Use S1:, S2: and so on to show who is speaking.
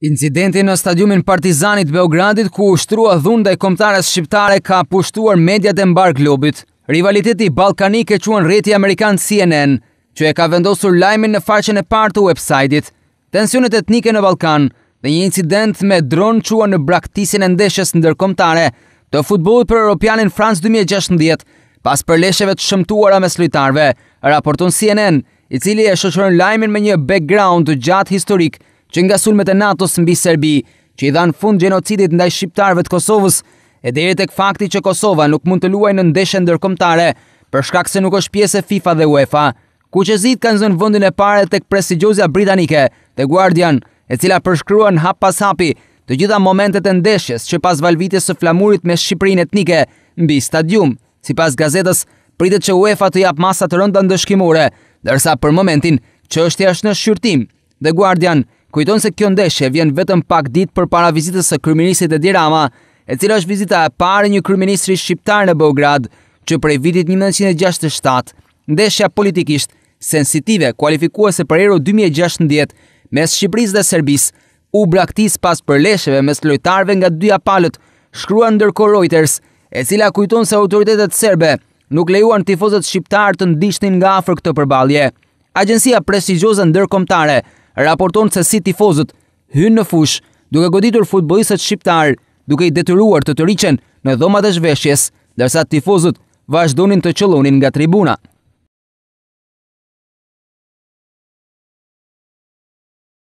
S1: Incidenti në stadiumin Partizanit Beogradit ku ushtrua dhunda i komtares shqiptare ka pushtuar mediat e mbar globit. Rivaliteti Balkani ke quen reti Amerikan CNN, që e ka vendosur lajmin në faqen e partë të website-it. Tensionet etnike në Balkan dhe një incident me dron quen në braktisin e ndeshës dërkomtare të futbolit për Europianin France 2016 pas përleshjeve të shëmtuara me slujtarve, raporton CNN, i cili e shëshërën lajmin me një background të gjatë historikë që nga sulmet e NATO-s mbi Serbi, që i dhanë fund gjenocidit ndaj shqiptarëve të Kosovës, e deri tek fakti që Kosova nuk mund të luajë në ndeshje ndërkombëtare për shkak se nuk është pjesë e FIFA dhe UEFA, kuqezit kanë zënë vendin e parë tek prestigjozia britanike The Guardian, e cila përshkruan hap pas hapi të gjitha momentet e ndeshjes që pas valvitjes së flamurit me Shqipërinë etnike mbi stadium. Sipas gazetës, pritet që UEFA të jap masa të rënda ndëshkimore, ndërsa për momentin çështja është në shqyrtim. The Guardian kujton se kjo ndeshje vjen vetëm pak ditë për para vizitës së kryministit Edi Rama, e cila është vizita e parë një kryministri shqiptar në Beograd, që prej vitit 1967, ndeshja politikisht sensitive kualifikuese për Euro 2016 mes Shqipërisë dhe Serbisë u braktis pas përleshjeve mes lojtarëve nga dyja palët, shkruan ndërkohë Reuters, e cila kujton se autoritetet serbe nuk lejuan tifozët shqiptar të ndiqnin nga afër këtë përballje. Agjencia prestigjioze ndërkombëtare raporton se si tifozët hynë në fush duke goditur futbolisët shqiptarë duke i detyruar të të rriqen në dhomat e zhveshjes, dërsa tifozët vazhdonin të qëlonin nga tribuna.